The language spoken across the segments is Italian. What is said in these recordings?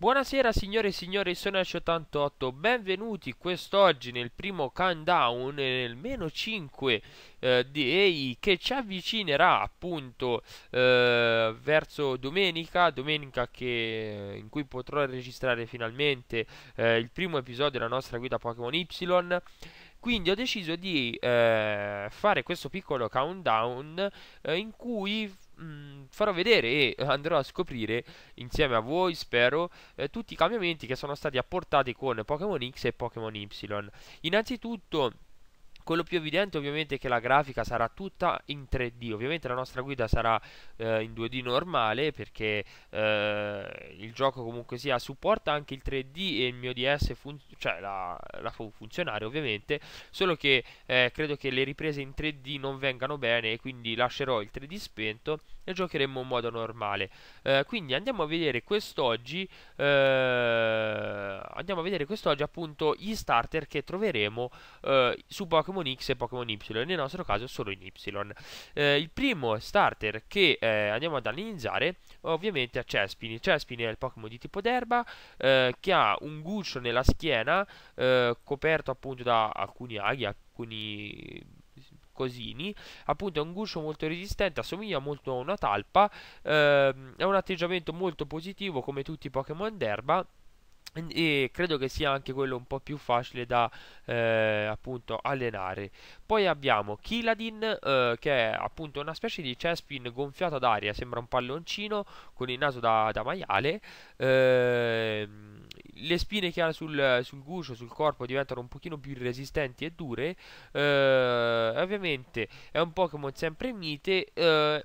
Buonasera signore e signori, sono Ash88, benvenuti quest'oggi nel primo countdown, nel meno 5 eh, dei che ci avvicinerà appunto eh, verso domenica, domenica che, in cui potrò registrare finalmente eh, il primo episodio della nostra guida Pokémon Y. Quindi ho deciso di eh, fare questo piccolo countdown eh, in cui mh, mm, farò vedere e andrò a scoprire insieme a voi, spero, eh, tutti i cambiamenti che sono stati apportati con Pokémon X e Pokémon Y. Innanzitutto quello più evidente ovviamente è che la grafica sarà tutta in 3D, ovviamente la nostra guida sarà eh, in 2D normale perché eh, il gioco comunque sia supporta anche il 3D e il mio DS fun- cioè la, la fu funzionare ovviamente, solo che eh, credo che le riprese in 3D non vengano bene e quindi lascerò il 3D spento e giocheremo in modo normale. Eh, quindi andiamo a vedere quest'oggi, eh, andiamo a vedere quest'oggi appunto gli starter che troveremo eh, su Pokémon X e Pokémon Y, nel nostro caso solo in Y. Eh, il primo starter che eh, andiamo ad analizzare ovviamente a Cespini. Cespini è il Pokémon di tipo d'erba eh, che ha un guscio nella schiena coperto appunto da alcuni aghi, alcuni Cosini, appunto è un guscio molto resistente, assomiglia molto a una talpa, ehm, è un atteggiamento molto positivo come tutti i Pokémon d'erba e credo che sia anche quello un po' più facile da eh, appunto allenare poi abbiamo Kiladin eh, che è appunto una specie di chespin gonfiata d'aria sembra un palloncino con il naso da, da maiale eh, le spine che ha sul, sul, guscio, sul corpo diventano un pochino più resistenti e dure eh, ovviamente è un Pokémon sempre mite eh,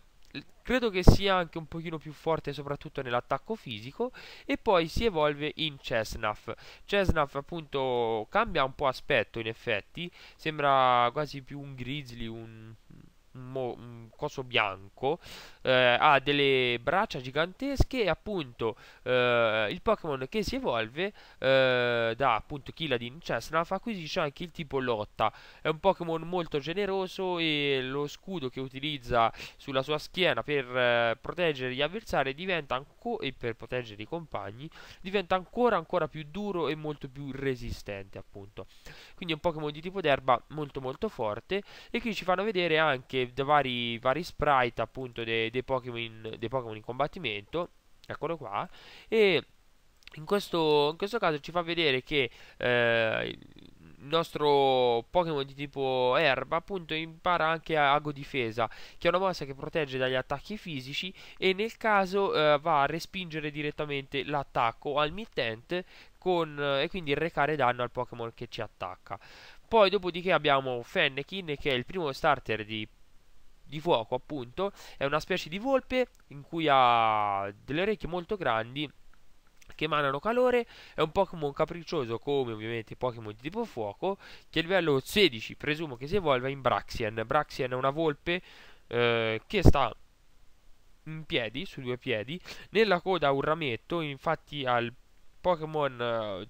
credo che sia anche un pochino più forte soprattutto nell'attacco fisico e poi si evolve in Cessnaff Cessnaff appunto cambia un po' aspetto in effetti sembra quasi più un grizzly un mo- mm, coso bianco, eh, ha delle braccia gigantesche e appunto eh, il Pokémon che si evolve eh, da appunto Kiladin Cessnaf acquisisce anche il tipo lotta. È un Pokémon molto generoso e lo scudo che utilizza sulla sua schiena per eh, proteggere gli avversari diventa anco- e per proteggere i compagni diventa ancora ancora più duro e molto più resistente appunto. Quindi è un Pokémon di tipo d'erba molto molto forte e qui ci fanno vedere anche dei, vari, vari, sprite appunto dei, dei, Pokemon, dei Pokemon in combattimento eccolo qua e in questo, in questo, caso ci fa vedere che eh, il nostro Pokémon di tipo erba appunto impara anche ago difesa che è una mossa che protegge dagli attacchi fisici e nel caso eh, va a respingere direttamente l'attacco al mittente con, eh, e quindi recare danno al Pokémon che ci attacca. Poi dopodiché abbiamo Fennekin che è il primo starter di di fuoco appunto è una specie di volpe in cui ha delle orecchie molto grandi che emanano calore, è un Pokémon capriccioso come ovviamente i Pokémon di tipo fuoco, che a livello 16 presumo che si evolva in Braxian. Braxian è una volpe eh, che sta in piedi, su due piedi, nella coda ha un rametto, infatti al Pokémon eh,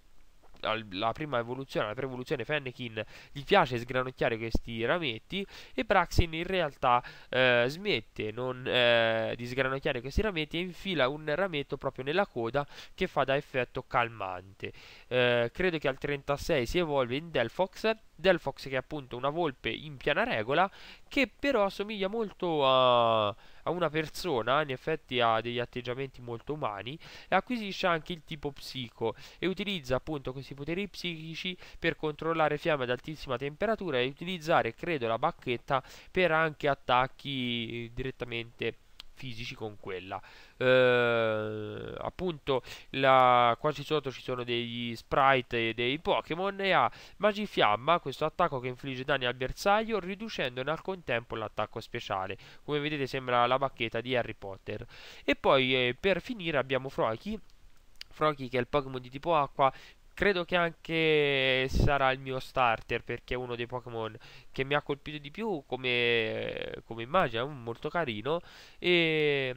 la prima evoluzione, la prima evoluzione Fennekin gli piace sgranocchiare questi rametti e Braxin in realtà eh, smette non, eh, di sgranocchiare questi rametti e infila un rametto proprio nella coda che fa da effetto calmante. Eh, credo che al 36 si evolve in Delphox Delphox che è appunto una volpe in piana regola che però assomiglia molto a, a, una persona, in effetti ha degli atteggiamenti molto umani e acquisisce anche il tipo psico e utilizza appunto questi poteri psichici per controllare fiamme ad altissima temperatura e utilizzare credo la bacchetta per anche attacchi direttamente fisici con quella. Eh, appunto la... qua ci sotto ci sono degli sprite e dei Pokémon e ha Magifiamma, questo attacco che infligge danni al bersaglio riducendo nel contempo l'attacco speciale. Come vedete sembra la bacchetta di Harry Potter. E poi eh, per finire abbiamo Froakie Froakie che è il Pokémon di tipo acqua Credo che anche sarà il mio starter perché è uno dei Pokémon che mi ha colpito di più come, come immagine, è molto carino. E,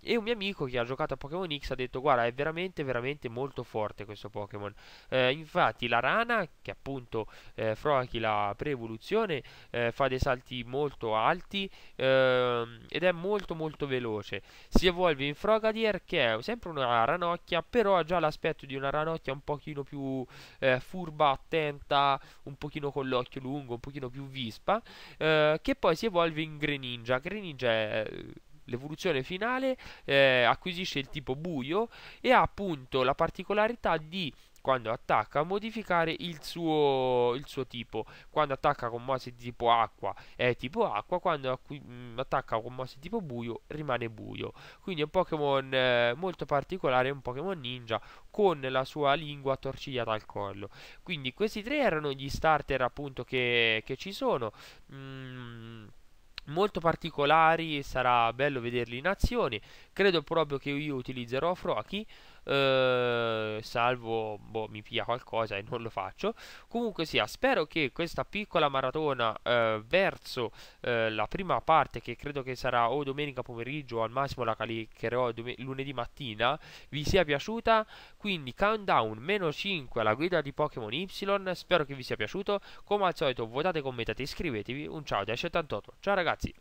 e, un mio amico che ha giocato a Pokémon X ha detto guarda è veramente veramente molto forte questo Pokémon. Eh, infatti la rana, che appunto eh, Froachi la pre-evoluzione, eh, fa dei salti molto alti ehm, ed è molto molto veloce. Si evolve in Frogadier che è sempre una ranocchia però ha già l'aspetto di una ranocchia un pochino più più eh, furba, attenta, un pochino con l'occhio lungo, un pochino più vispa, eh, che poi si evolve in Greninja. Greninja è eh, l'evoluzione finale, eh, acquisisce il tipo buio e ha appunto la particolarità di quando attacca modificare il suo, il suo tipo quando attacca con mosse di tipo acqua è tipo acqua quando mm, attacca con mosse di tipo buio rimane buio quindi è un Pokémon eh, molto particolare un Pokémon ninja con la sua lingua attorcigliata al collo quindi questi tre erano gli starter appunto che, che ci sono mm, molto particolari sarà bello vederli in azione credo proprio che io utilizzerò Froaky. eh, salvo boh, mi piglia qualcosa e non lo faccio comunque sia spero che questa piccola maratona eh, verso eh, la prima parte che credo che sarà o domenica pomeriggio o al massimo la caricherò lunedì mattina vi sia piaciuta quindi countdown meno 5 alla guida di Pokémon Y spero che vi sia piaciuto come al solito votate commentate iscrivetevi un ciao da 78 ciao ragazzi